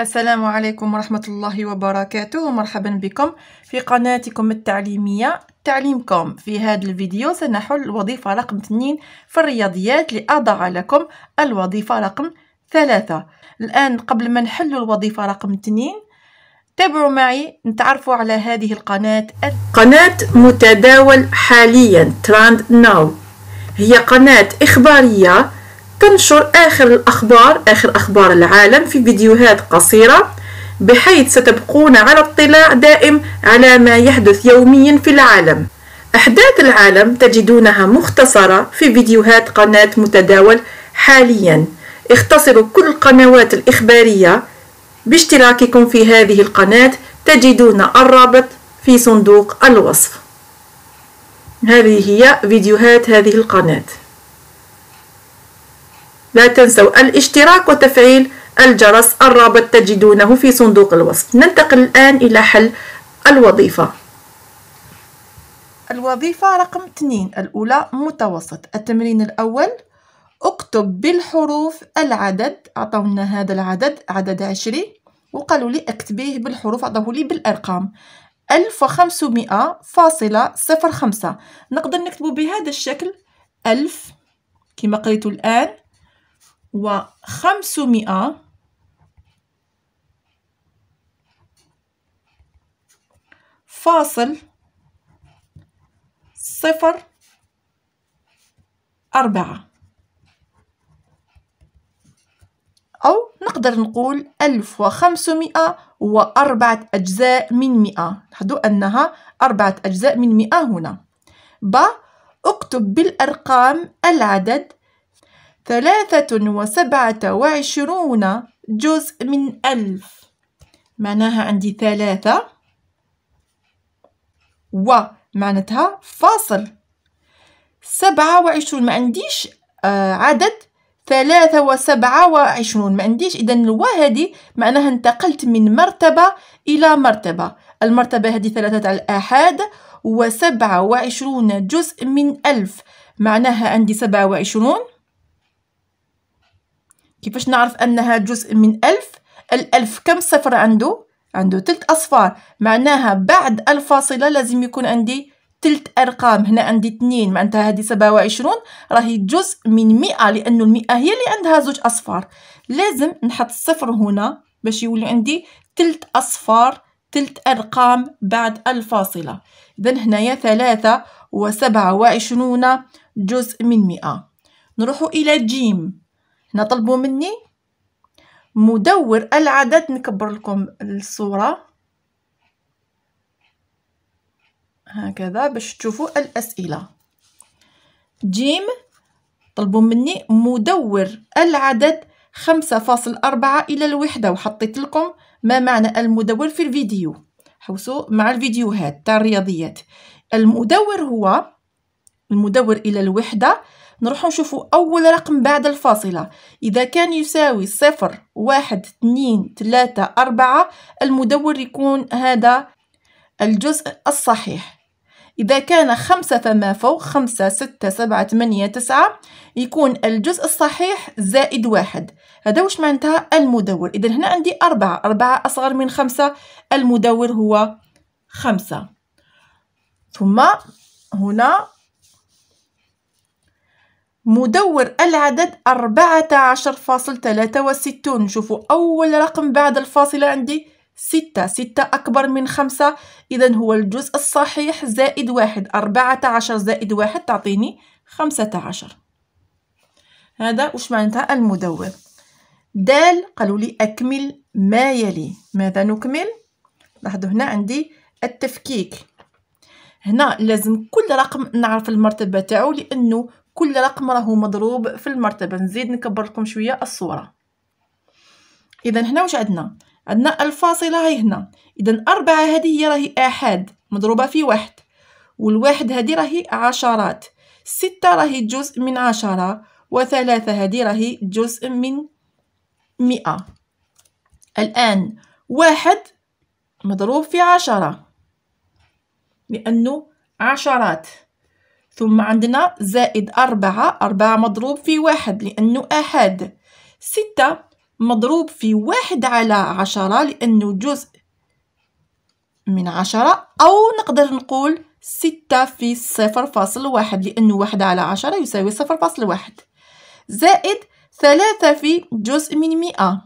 السلام عليكم ورحمة الله وبركاته مرحبا بكم في قناتكم التعليمية تعليمكم في هذا الفيديو سنحل الوظيفة رقم 2 في الرياضيات لأضع لكم الوظيفة رقم 3 الآن قبل ما نحل الوظيفة رقم 2 تابعوا معي نتعرفوا على هذه القناة قناة متداول حاليا تراند ناو هي قناة إخبارية تنشر آخر الأخبار آخر أخبار العالم في فيديوهات قصيرة بحيث ستبقون على اطلاع دائم على ما يحدث يوميا في العالم أحداث العالم تجدونها مختصرة في فيديوهات قناة متداول حاليا اختصروا كل القنوات الإخبارية باشتراككم في هذه القناة تجدون الرابط في صندوق الوصف هذه هي فيديوهات هذه القناه لا تنسوا الاشتراك وتفعيل الجرس الرابط تجدونه في صندوق الوصف ننتقل الآن إلى حل الوظيفة الوظيفة رقم 2 الأولى متوسط التمرين الأول اكتب بالحروف العدد أعطونا هذا العدد عدد عشري وقالوا لي اكتبيه بالحروف أعطوه لي بالأرقام ألف فاصلة صفر خمسة نقدر نكتبه بهذا الشكل ألف كما قريتوا الآن وخمسمائة فاصل صفر أربعة أو نقدر نقول ألف وخمسمائة وأربعة أجزاء من مئة لاحظوا أنها أربعة أجزاء من مئة هنا ب أكتب بالأرقام العدد ثلاثة وسبعة وعشرون جزء من ألف معناها عندي ثلاثة و معناتها فاصل سبعة وعشرون ما عنديش آه، عدد ثلاثة وسبعة وعشرون ما عنديش إذا الوا هذه معناها انتقلت من مرتبة إلى مرتبة المرتبة هذه ثلاثة على الآحاد وسبعة وعشرون جزء من ألف معناها عندي سبعة وعشرون كيفاش نعرف أنها جزء من ألف الألف كم صفر عنده عنده تلت أصفار معناها بعد الفاصلة لازم يكون عندي تلت أرقام هنا عندي اثنين معناتها هذه سبعة وعشرون راهي جزء من مئة لأنه المئة هي اللي عندها زوج أصفار لازم نحط صفر هنا باش يولي عندي تلت أصفار تلت أرقام بعد الفاصلة إذا هنايا ثلاثة وسبعة وعشرون جزء من مئة نروح إلى جيم هنا طلبوا مني مدور العدد نكبر لكم الصوره هكذا باش تشوفوا الاسئله جيم طلبوا مني مدور العدد 5.4 الى الوحده وحطيت لكم ما معنى المدور في الفيديو حوسوا مع الفيديوهات تاع الرياضيات المدور هو المدور الى الوحده نروحو نشوفو أول رقم بعد الفاصلة إذا كان يساوي صفر واحد اثنين ثلاثة أربعة المدور يكون هذا الجزء الصحيح إذا كان خمسة فما فوق خمسة ستة سبعة ثمانية تسعة يكون الجزء الصحيح زائد واحد هذا واش معناتها المدور إذا هنا عندي أربعة أربعة أصغر من خمسة المدور هو خمسة ثم هنا مدور العدد 14.63 نشوفوا أول رقم بعد الفاصلة عندي ستة ستة أكبر من خمسة إذا هو الجزء الصحيح زائد واحد أربعة عشر زائد واحد تعطيني خمسة عشر هذا وش معناتها المدور دال قالوا لي أكمل ما يلي ماذا نكمل لاحظوا هنا عندي التفكيك هنا لازم كل رقم نعرف المرتبة تاعو لأنه كل رقم راهو مضروب في المرتبه نزيد نكبر لكم شويه الصوره اذا هنا واش عندنا عندنا الفاصله هي هنا اذا أربعة هذه هي راهي احاد مضروبه في واحد والواحد هذه راهي عشرات ستة راهي جزء من عشرة وثلاثة هذه راهي جزء من مئة الآن واحد مضروب في عشرة لأنه عشرات ثم عندنا زائد أربعة أربعة مضروب في واحد لأنه أحد ستة مضروب في واحد على عشرة لأنه جزء من عشرة أو نقدر نقول ستة في صفر فاصل واحد لأنه واحد على عشرة يساوي صفر فاصل واحد زائد ثلاثة في جزء من مئة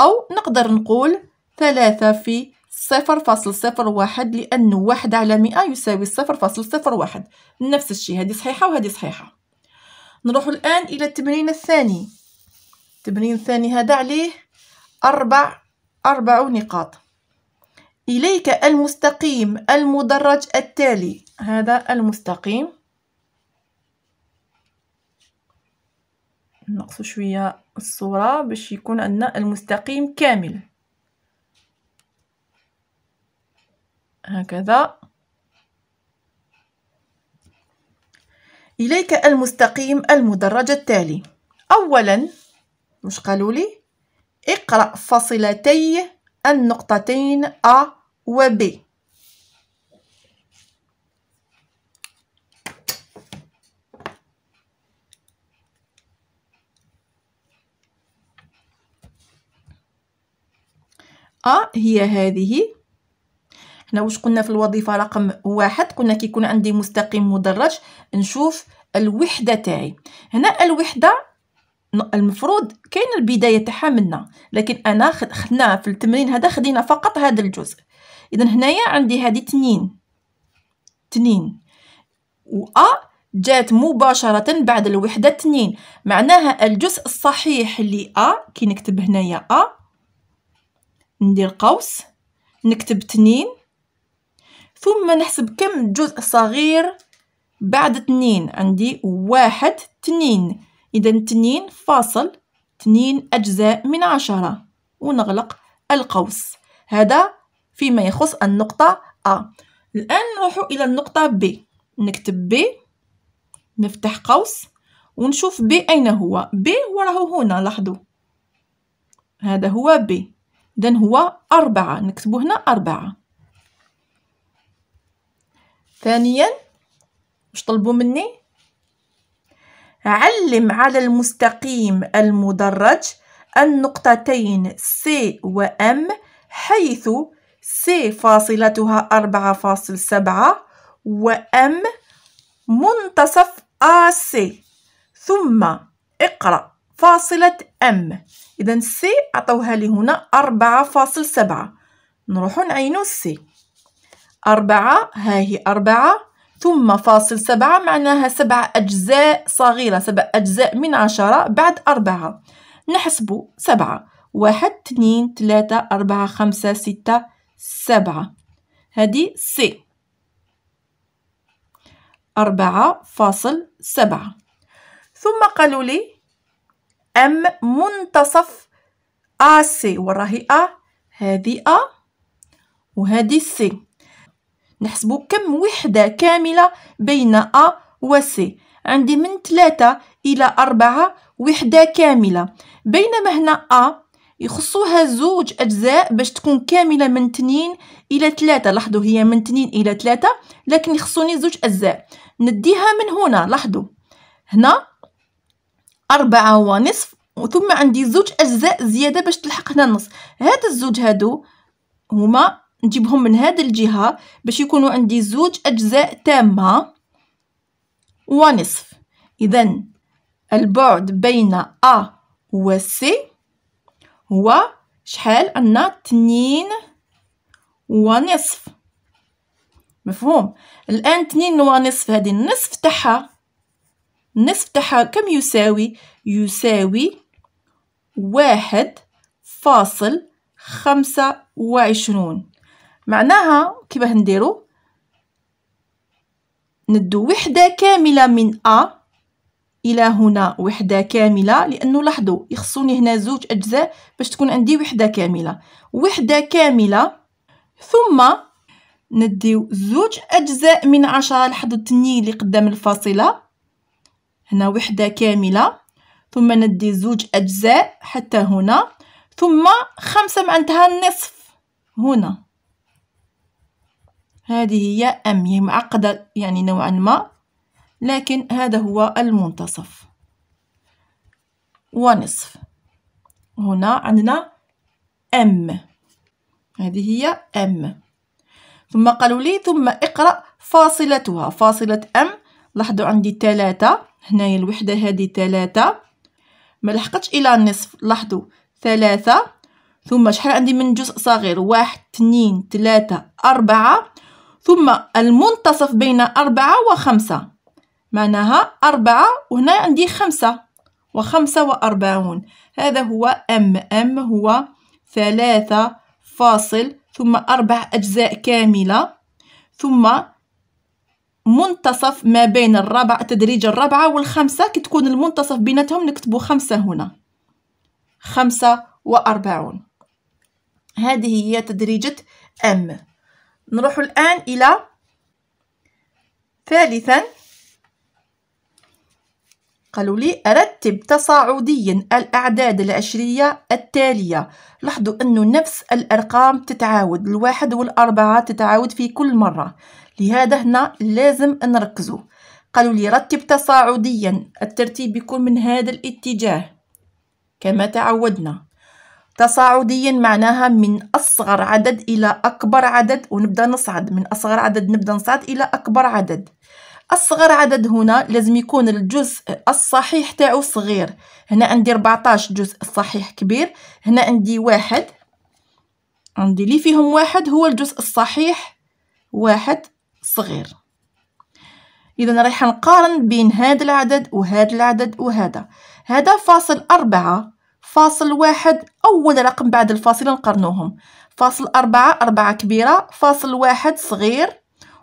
أو نقدر نقول ثلاثة في صفر فاصل صفر واحد لأن واحد على مئة يساوي صفر فاصل صفر واحد نفس الشيء هذه صحيحة وهذه صحيحة نروح الآن إلى التمرين الثاني التمرين الثاني هذا عليه أربع أربع نقاط إليك المستقيم المدرج التالي هذا المستقيم نقص شوية الصورة باش يكون عندنا المستقيم كامل هكذا إليك المستقيم المدرج التالي أولا مش قالوا لي اقرأ فصلتي النقطتين أ و ب أ هي هذه حنا واش كنا في الوظيفه رقم واحد كنا كيكون عندي مستقيم مدرج نشوف الوحده تاعي هنا الوحده المفروض كاين البدايه تاعها منا لكن انا خدنا في التمرين هذا خدينا فقط هذا الجزء اذا هنايا عندي هذه تنين تنين و ا جات مباشرة بعد الوحدة تنين معناها الجزء الصحيح اللي أ كي نكتب هنايا أ ندير قوس نكتب تنين ثم نحسب كم الجزء الصغير بعد اتنين عندي واحد اتنين إذا اتنين فاصل اتنين أجزاء من عشرة ونغلق القوس هذا فيما يخص النقطة أ الآن نروح إلى النقطة ب نكتب ب نفتح قوس ونشوف ب أين هو ب وراه هنا لاحظوا هذا هو ب اذا هو أربعة نكتبه هنا أربعة ثانيا واش طلبوا مني علم على المستقيم المدرج النقطتين و M حيث C فاصلتها أربعة فاصل سبعة منتصف AC ثم اقرأ فاصلة أم إذا سي عطوها لي هنا أربعة فاصل سبعة نروحو نعينو سي أربعة ها هي أربعة ثم فاصل سبعة معناها سبعة أجزاء صغيرة سبع أجزاء من عشرة بعد أربعة نحسب سبعة واحد اثنين ثلاثة أربعة خمسة ستة سبعة هذه سي أربعة فاصل سبعة ثم قالوا لي أم منتصف أ سي وراهي أ هذه أ وهذه سي نحسبو كم وحدة كاملة بين أ و C عندي من ثلاثة إلى أربعة وحدة كاملة بينما هنا أ يخصوها زوج أجزاء باش تكون كاملة من تنين إلى ثلاثة لاحظوا هي من تنين إلى ثلاثة لكن يخصوني زوج أجزاء نديها من هنا لاحظوا هنا أربعة ونصف وثم عندي زوج أجزاء زيادة باش تلحق هنا النص هاد الزوج هادو هما نجيبهم من هاد الجهة باش يكونوا عندي زوج أجزاء تامة ونصف إذا البعد بين أ و سي هو شحال أن تنين ونصف مفهوم الآن تنين ونصف هذه النصف تاعها النصف تاعها كم يساوي يساوي واحد فاصل خمسة وعشرون معناها كيفاه نديرو ندو وحده كامله من ا الى هنا وحده كامله لانه لاحظوا يخصوني هنا زوج اجزاء باش تكون عندي وحده كامله وحده كامله ثم نديو زوج اجزاء من عشرة لحد التنين اللي قدام الفاصله هنا وحده كامله ثم ندي زوج اجزاء حتى هنا ثم خمسة معناتها النصف هنا هذه هي أم هي معقدة يعني نوعا ما لكن هذا هو المنتصف ونصف هنا عندنا أم هذه هي أم ثم قالوا لي ثم اقرأ فاصلتها فاصلة أم لاحظوا عندي ثلاثة هنايا الوحدة هذه ثلاثة ما لحقتش إلى النصف لاحظوا ثلاثة ثم شحال عندي من جزء صغير واحد اثنين ثلاثة أربعة ثم المنتصف بين أربعة وخمسة معناها أربعة وهنا عندي خمسة وخمسة وأربعون هذا هو أم أم هو ثلاثة فاصل ثم أربع أجزاء كاملة ثم منتصف ما بين الرابعة تدريج الرابعة والخمسة كي تكون المنتصف بيناتهم نكتبو خمسة هنا خمسة وأربعون هذه هي تدريجة أم نروح الآن إلى ثالثا قالوا لي رتب تصاعديا الأعداد العشرية التالية لاحظوا أنه نفس الأرقام تتعاود الواحد والأربعة تتعاود في كل مرة لهذا هنا لازم نركزوا قالوا لي رتب تصاعديا الترتيب يكون من هذا الاتجاه كما تعودنا تصاعديا معناها من أصغر عدد إلى أكبر عدد ونبدأ نصعد من أصغر عدد نبدأ نصعد إلى أكبر عدد أصغر عدد هنا لازم يكون الجزء الصحيح تاعو صغير هنا عندي 14 جزء الصحيح كبير هنا عندي واحد عندي لي فيهم واحد هو الجزء الصحيح واحد صغير إذا رايح نقارن بين هذا العدد وهذا العدد وهذا هذا فاصل أربعة فاصل واحد أول رقم بعد الفاصلة نقرنوهم فاصل أربعة أربعة كبيرة فاصل واحد صغير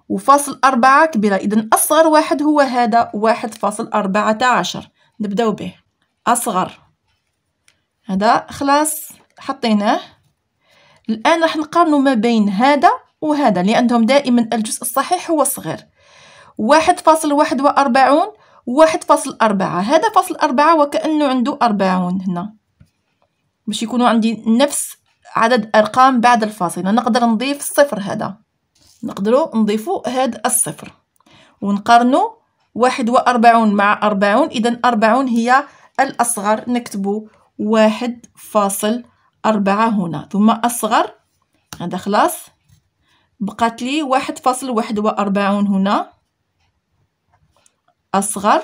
وفاصل أربعة كبيرة إذا أصغر واحد هو هذا واحد فاصل أربعة عشر نبداو به أصغر هذا خلاص حطيناه الآن راح نقارنه ما بين هذا وهذا لأنهم دائما الجزء الصحيح هو الصغير واحد فاصل واحد وأربعون واحد فاصل أربعة هذا فاصل أربعة وكأنه عنده أربعون هنا باش يكونوا عندي نفس عدد ارقام بعد الفاصلة يعني نقدر نضيف الصفر هذا نقدروا نضيفوا هاد الصفر ونقارنوا واحد وأربعون مع أربعون إذا أربعون هي الأصغر نكتبوا واحد فاصل أربعة هنا ثم أصغر هذا خلاص بقات لي واحد فاصل واحد وأربعون هنا أصغر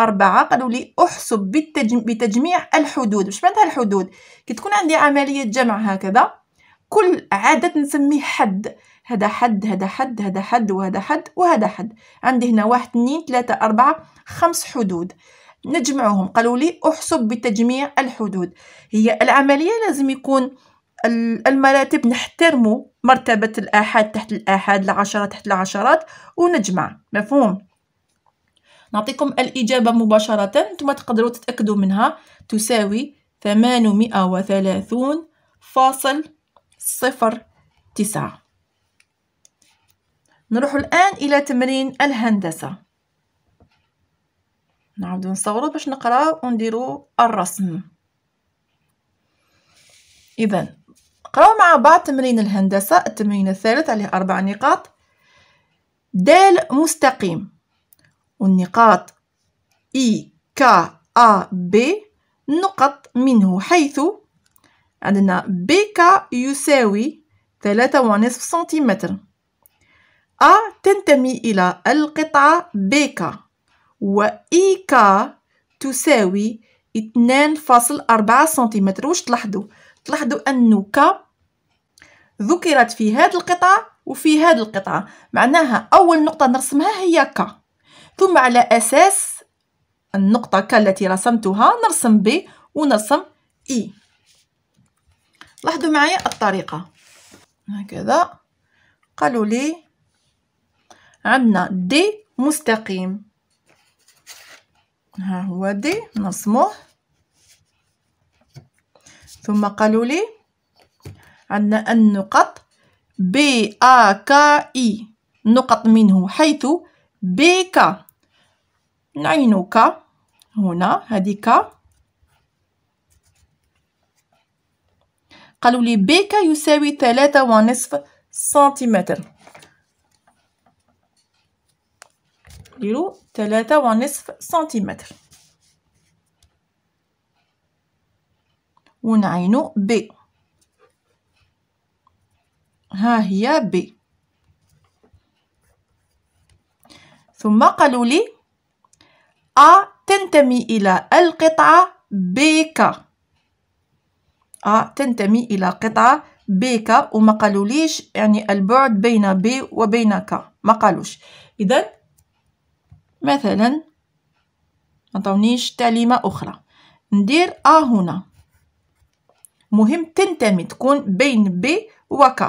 أربعة قالوا لي أحسب بتجميع الحدود مش معناتها الحدود كي تكون عندي عملية جمع هكذا كل عدد نسميه حد هذا حد هذا حد هذا حد وهذا حد وهذا حد عندي هنا واحد اثنين ثلاثة أربعة خمس حدود نجمعهم قالوا لي أحسب بتجميع الحدود هي العملية لازم يكون المراتب نحترمه مرتبة الآحاد تحت الآحاد العشرة تحت العشرات ونجمع مفهوم نعطيكم الإجابة مباشرة نتوما تقدروا تتأكدوا منها تساوي 830 فاصل صفر تسعة نروح الآن إلى تمرين الهندسة نعاودو نصورو باش نقراو ونديرو الرسم إذا قرأوا مع بعض تمرين الهندسة التمرين الثالث عليه أربع نقاط دال مستقيم والنقاط إي كا أ بي نقط منه حيث عندنا بي كا يساوي ثلاثة ونصف سنتيمتر أ تنتمي إلى القطعة و إي كا تساوي اثنان فاصل أربعة سنتيمتر واش تلاحظوا تلاحظوا أن كا ذكرت في هذه القطعة وفي هذه القطعة معناها أول نقطة نرسمها هي كا ثم على أساس النقطة ك التي رسمتها نرسم ب ونرسم إي لاحظوا معايا الطريقة هكذا قالوا لي عندنا دي مستقيم ها هو دي نرسموه ثم قالوا لي عندنا النقط بي ا كا اي نقط منه حيث بيكا نعينوكا هنا هذه كا قالوا لي بيكا يساوي ثلاثة ونصف سنتيمتر نديرو ثلاثة ونصف سنتيمتر ونعينو ب ها هي بي ثم قالوا لي أ آه، تنتمي إلى القطعة بيكا أ آه، تنتمي إلى قطعة بيكا وما ليش يعني البعد بين بي وبينك ما قالوش إذا مثلا ما عطاونيش تعليمة أخرى ندير أ آه هنا مهم تنتمي تكون بين بي وك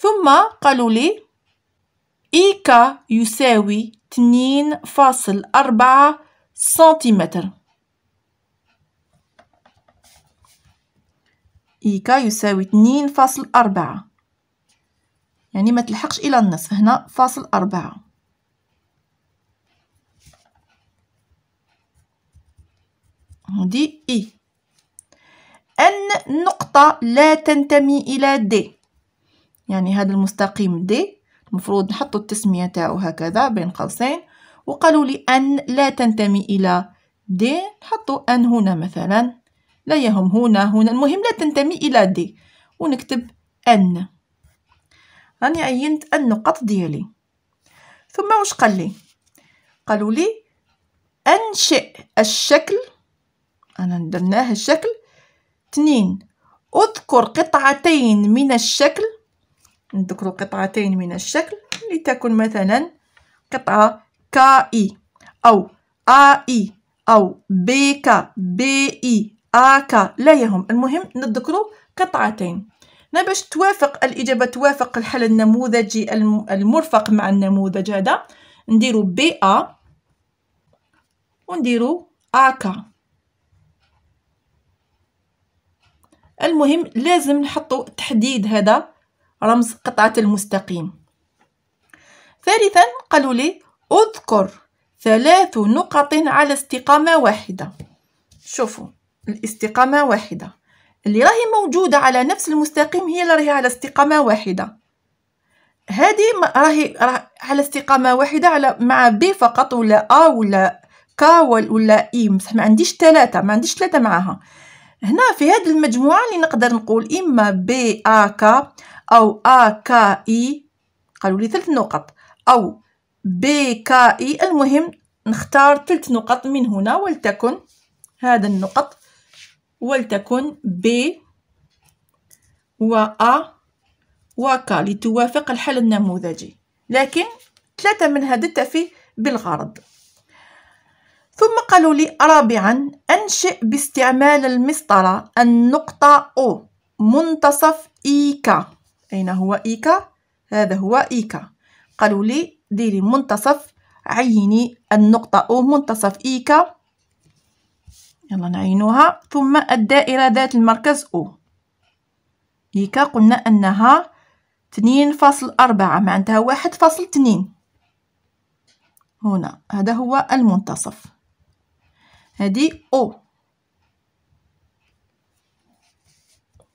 ثم قالوا لي إيكا يساوي 2.4 سنتيمتر إيكا يساوي 2.4 يعني ما تلحقش إلى النصف هنا فاصل أربعة هدي إي أن نقطة لا تنتمي إلى دي يعني هذا المستقيم دي المفروض نحطوا التسمية تاعو هكذا بين قوسين وقالوا لي أن لا تنتمي إلى دي نحطوا أن هنا مثلا لا يهم هنا هنا المهم لا تنتمي إلى دي ونكتب أن راني عينت النقط ديالي ثم واش قال لي قالوا لي أنشئ الشكل أنا درناه الشكل تنين أذكر قطعتين من الشكل نذكر قطعتين من الشكل لتكن مثلا قطعة كاي أو آي أو بيكا بي آكا لا يهم المهم نذكروا قطعتين باش توافق الإجابة توافق الحل النموذجي المرفق مع النموذج هذا نديرو بي أ ونديرو آكا المهم لازم نحطو تحديد هذا رمز قطعة المستقيم ثالثا قالوا لي اذكر ثلاث نقط على استقامة واحدة شوفوا الاستقامة واحدة اللي راهي موجودة على نفس المستقيم هي اللي راهي على استقامة واحدة هذه راهي راه على استقامة واحدة على مع ب فقط ولا أ ولا كا ولا إي بصح ما عنديش ثلاثة ما عنديش ثلاثة معاها هنا في هذه المجموعة اللي نقدر نقول إما ب أ كا أو AKI قالوا لي ثلاث نقط أو اي المهم نختار ثلاث نقط من هنا ولتكن هذا النقط ولتكن ب و أ و ك لتوافق الحل النموذجي لكن ثلاثة من هذا تتفي بالغرض ثم قالوا لي رابعا أنشئ باستعمال المسطرة النقطة أو منتصف إيكا أين هو إيكا؟ هذا هو إيكا قالوا لي ديري منتصف عيني النقطة أو منتصف إيكا يلا نعينوها ثم الدائرة ذات المركز أو إيكا قلنا أنها اثنين فاصل أربعة معناتها واحد فاصل اثنين هنا هذا هو المنتصف هذه أو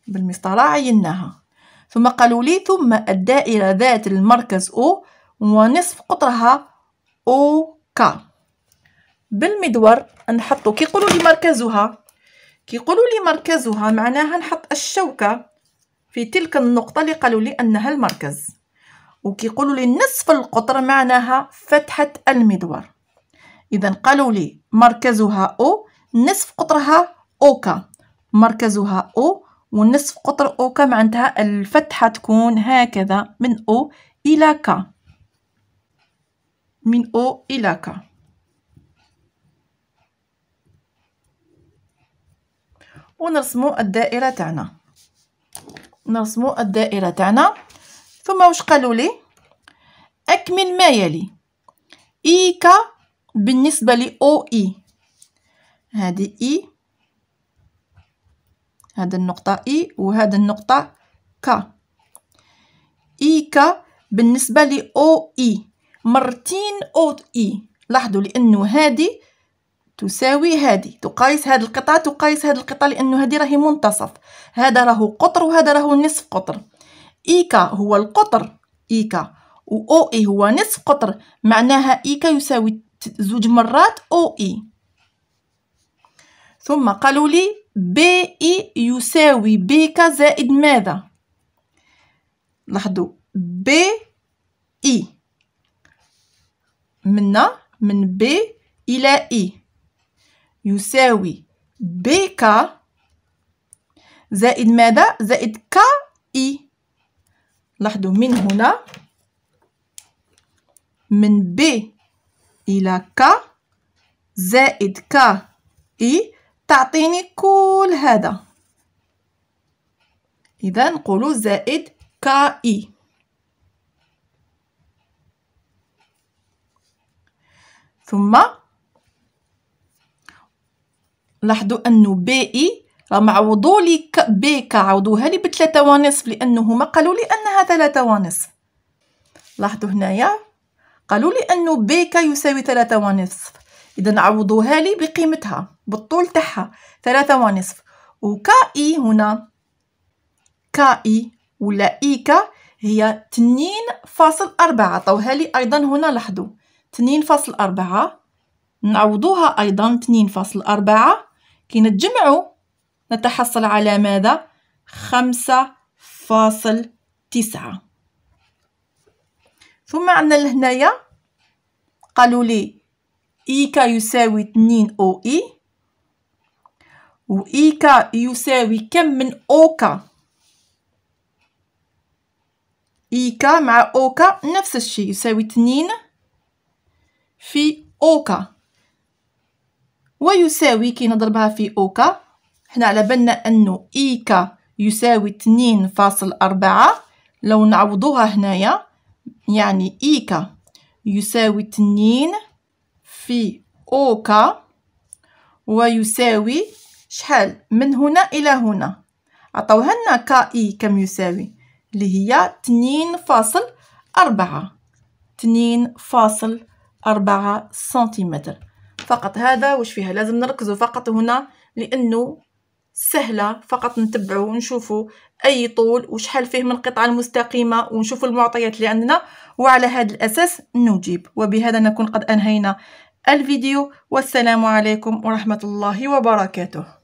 بالمسطرة عيناها ثم قالوا لي ثم الدائرة ذات المركز O ونصف قطرها OK بالمدور نحطو يقولوا لي مركزها يقولوا لي مركزها معناها نحط الشوكة في تلك النقطة اللي قالوا لي أنها المركز يقولوا لي نصف القطر معناها فتحة المدور إذا قالوا لي مركزها أو نصف قطرها كا مركزها أو والنصف قطر او أوكا معناتها الفتحة تكون هكذا من أو إلى كا من أو إلى كا ونرسمو الدائرة تاعنا نرسمو الدائرة تاعنا ثم واش قالوا لي أكمل ما يلي اي ك بالنسبة لأو إي هذه إي هذا النقطة إي e وهذا النقطة كا إي كا بالنسبة ل أو إي e. مرتين أو إي e. لاحظوا لأنه هذه تساوي هذه تقايس هذه القطعة تقايس هذه القطعة لأنه هذه راهي منتصف هذا راهو قطر وهذا راهو نصف قطر إي كا هو القطر إي كا و أو إي هو نصف قطر معناها إي كا يساوي زوج مرات أو إي ثم قالوا لي بي يساوي بك زائد ماذا لاحظوا بي اي منا من بي الى اي يساوي بك زائد ماذا زائد ك اي لاحظوا من هنا من بي الى ك زائد ك اي تعطيني كل هذا إذا نقولوا زائد اي e. ثم لاحظوا أنه بي إي e راهم معوضوا لي بي عوضوها لي بثلاثة ونصف لأنه هما قالوا لي أنها ثلاثة ونصف لاحظوا هنايا قالوا لي أنه كا يساوي ثلاثة ونصف إذا عوضوها لي بقيمتها بالطول تاعها ثلاثة ونصف وكاي هنا كاي ولا إيكا هي تنين فاصل أربعة طوها لي أيضا هنا لحدو تنين فاصل أربعة نعوضوها أيضا تنين فاصل أربعة كي نتجمعو نتحصل على ماذا خمسة فاصل تسعة ثم عندنا لهنايا قالوا لي إي كا يساوي 2 أو إي و إي كا يساوي كم من أو كا إي كا مع أو كا نفس الشيء يساوي 2 في أو كا ويساوي كي نضربها في أو كا حنا على بالنا أنه إي كا يساوي 2.4 لو نعوضوها هنايا يعني إي كا يساوي 2 في أوكا ويساوي شحال من هنا إلى هنا عطاوها لنا إي كم يساوي اللي هي تنين فاصل أربعة تنين فاصل أربعة سنتيمتر فقط هذا وش فيها لازم نركزوا فقط هنا لأنه سهلة فقط نتبعه ونشوفه أي طول وشحال فيه من القطعة المستقيمة ونشوف المعطيات اللي عندنا وعلى هذا الأساس نجيب وبهذا نكون قد أنهينا الفيديو والسلام عليكم ورحمة الله وبركاته